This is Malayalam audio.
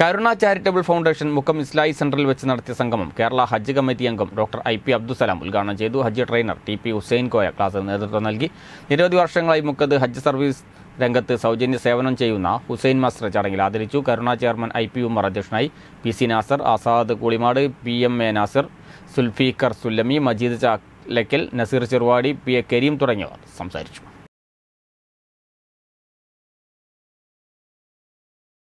കരുണ ചാരിറ്റബിൾ ഫൗണ്ടേഷൻ മുക്കം ഇസ്ലായി സെന്ററിൽ വെച്ച് നടത്തിയ സംഗമം കേരള ഹജ്ജ് കമ്മിറ്റി അംഗം ഡോക്ടർ ഐ പി അബ്ദുസലാം ഉദ്ഘാടനം ചെയ്തു Hajj trainer T P Hussain Koya class നേതൃത്വം നൽകി നിരവധി വർഷങ്ങളായി മുക്കത് ഹജ്ജ് സർവീസ് രംഗത്ത് സൗജന്യ സേവനം ചെയ്യുന്ന ഹുസൈൻ മസ്റ്റർ ചടങ്ങിൽ ആദരിച്ചു Karuna chairman I P Umar അധ്യക്ഷനായി P C Nasar Azad Koolimad P M A Nasar Zulfiqar Sullami Majeed Chaklakkal Naseer Cheruvadi P A Kareem തുടങ്ങിയവർ സംസാരിച്ചു